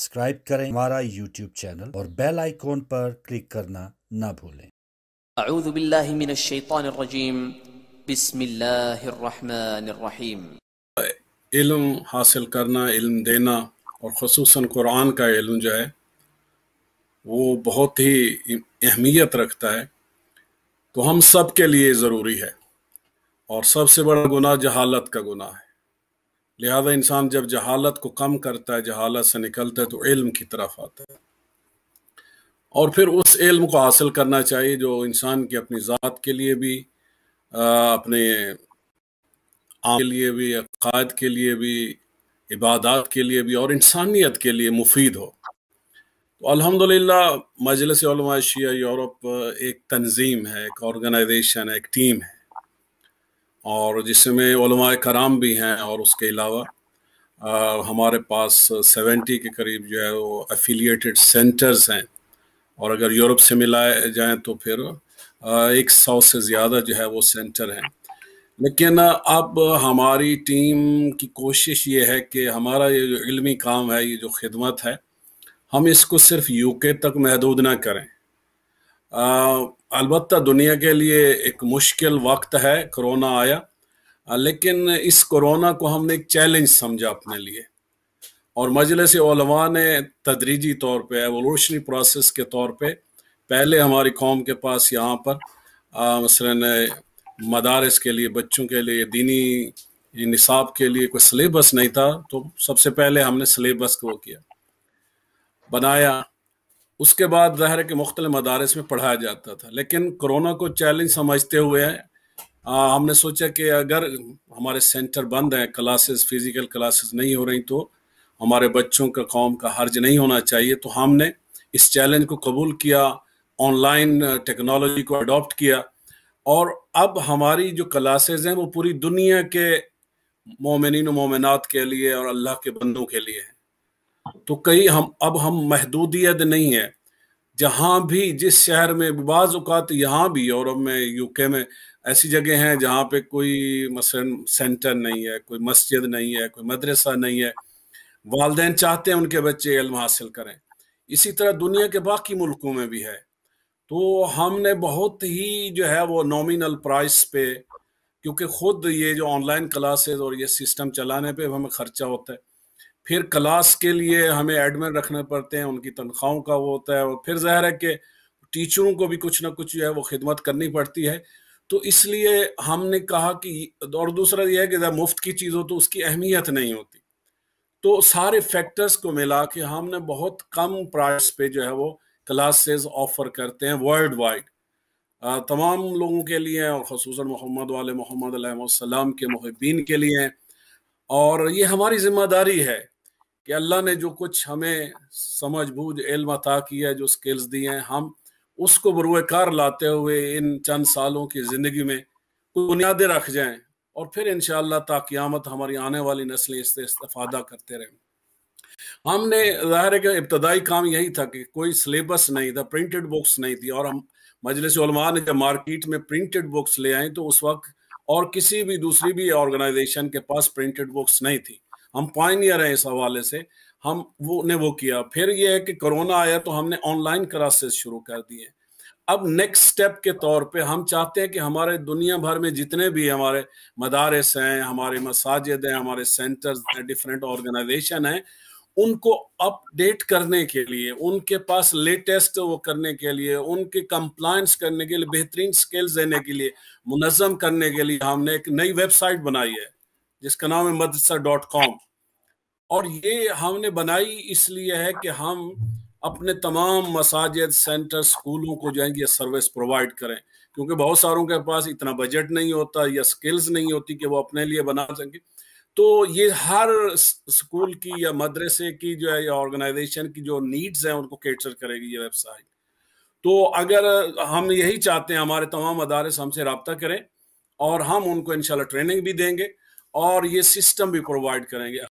subscribe करें हमारा YouTube channel और बेल आइकॉन पर क्लिक करना ना भूलें बिस्मिल्लाहिर्रहमानिर्रहीम हासिल करना इल्म देना और खसूस कुरान का इलम जो है वो बहुत ही अहमियत रखता है तो हम सब के लिए ज़रूरी है और सबसे बड़ा गुनाह जहालत का गुनाह है लिहाजा इंसान जब जहालत को कम करता है जहालत से निकलता है तो इल्म की तरफ आता है और फिर उस इल्म को हासिल करना चाहिए जो इंसान की अपनी ज़ात के लिए भी आ, अपने आम के लिए भी अकायद के लिए भी इबादत के लिए भी और इंसानियत के लिए मुफीद हो तो अल्हम्दुलिल्लाह मजलिस यूरोप एक तंजीम है एक ऑर्गेनाइजेशन है एक टीम है और जिसमें कराम भी हैं और उसके अलावा हमारे पास सेवेंटी के करीब जो है वो एफिलिएटेड सेंटर्स हैं और अगर यूरोप से मिलाए जाएं तो फिर आ, एक सौ से ज़्यादा जो है वो सेंटर हैं लेकिन अब हमारी टीम की कोशिश ये है कि हमारा ये जो इलमी काम है ये जो खिदमत है हम इसको सिर्फ यूके तक महदूद ना करें आ, अलबत् दुनिया के लिए एक मुश्किल वक्त है कोरोना आया लेकिन इस कोरोना को हमने एक चैलेंज समझा अपने लिए और मजलिस ने तदरीजी तौर पे एवोल्यूशनी प्रोसेस के तौर पे पहले हमारी कौम के पास यहाँ पर मसलन मदारस के लिए बच्चों के लिए दीनी निसाब के लिए कोई सलेबस नहीं था तो सबसे पहले हमने सलेबस को किया बनाया उसके बाद ज़ाहिर के मुख्तल मदारस में पढ़ाया जाता था लेकिन कोरोना को चैलेंज समझते हुए आ, हमने सोचा कि अगर हमारे सेंटर बंद हैं क्लासेस फिज़िकल क्लासेस नहीं हो रही तो हमारे बच्चों का कौम का हर्ज नहीं होना चाहिए तो हमने इस चैलेंज को कबूल किया ऑनलाइन टेक्नोलॉजी को अडोप्ट किया और अब हमारी जो क्लासेज हैं वो पूरी दुनिया के मोमिन मोमिनत के लिए और अल्लाह के बंदों के लिए हैं तो कई हम अब हम महदूदियत नहीं है जहाँ भी जिस शहर में बाज़ अवकात यहाँ भी यूरोप में यूके में ऐसी जगह हैं जहाँ पे कोई मसलन सेंटर नहीं है कोई मस्जिद नहीं है कोई मदरसा नहीं है वालदे चाहते हैं उनके बच्चे इल्म हासिल करें इसी तरह दुनिया के बाकी मुल्कों में भी है तो हमने बहुत ही जो है वो नॉमिनल प्राइस पे क्योंकि खुद ये जो ऑनलाइन क्लासेस और ये सिस्टम चलाने पे हमें खर्चा होता है फिर क्लास के लिए हमें एडमिन रखने पड़ते हैं उनकी तनख्वाहों का वो होता है और फिर जाहिर है कि टीचरों को भी कुछ ना कुछ जो है वो खिदमत करनी पड़ती है तो इसलिए हमने कहा कि और दूसरा यह है कि जब मुफ्त की चीज़ हो तो उसकी अहमियत नहीं होती तो सारे फैक्टर्स को मिला के हमने बहुत कम प्राइस पे जो है वो क्लासेस ऑफर करते हैं वर्ल्ड वाइड तमाम लोगों के लिए और खसूस मोहम्मद वाले मोहम्मद के महबिन के लिए और ये हमारी जिम्मेदारी है कि अल्लाह ने जो कुछ हमें समझ बूझ इल्म अता किया है जो स्किल्स दिए हैं हम उसको बरूकार लाते हुए इन चंद सालों की ज़िंदगी में बुनियादें रख जाएं और फिर इन ताक़ियामत हमारी आने वाली नस्लें इससे इस्ता करते रहें हमने ज़ाहिर है कि इब्तदाई काम यही था कि कोई सिलेबस नहीं था प्रिंटेड बुक्स नहीं थी और हम मजलिस ने जब मार्केट में प्रिंटेड बुक्स ले आए तो उस वक्त और किसी भी दूसरी भी ऑर्गेनाइजेशन के पास प्रिंटेड बुक्स नहीं थी हम पाइनियर हैं इस हवाले से हम वो ने वो किया फिर ये है कि कोरोना आया तो हमने ऑनलाइन क्लासेस शुरू कर दिए अब नेक्स्ट स्टेप के तौर पे हम चाहते हैं कि हमारे दुनिया भर में जितने भी हमारे मदारस हैं हमारे मसाजिद हैं हमारे सेंटर्स हैं डिफरेंट ऑर्गेनाइजेशन हैं उनको अपडेट करने के लिए उनके पास लेटेस्ट वो करने के लिए उनके कंप्लायंस करने के लिए बेहतरीन स्किल्स देने के लिए मुनज़म करने के लिए हमने एक नई वेबसाइट बनाई है जिसका नाम है मदरसा डॉट कॉम और ये हमने बनाई इसलिए है कि हम अपने तमाम मसाजिद सेंटर स्कूलों को जो है ये सर्विस प्रोवाइड करें क्योंकि बहुत सारों के पास इतना बजट नहीं होता या स्किल्स नहीं होती कि वो अपने लिए बना सकें तो ये हर स्कूल की या मदरसे की जो है या ऑर्गेनाइजेशन की जो नीड्स हैं उनको कैटर करेगी ये वेबसाइट तो अगर हम यही चाहते हैं हमारे तमाम अदारे हमसे रबता करें और हम उनको इनशाला ट्रेनिंग भी देंगे और ये सिस्टम भी प्रोवाइड करेंगे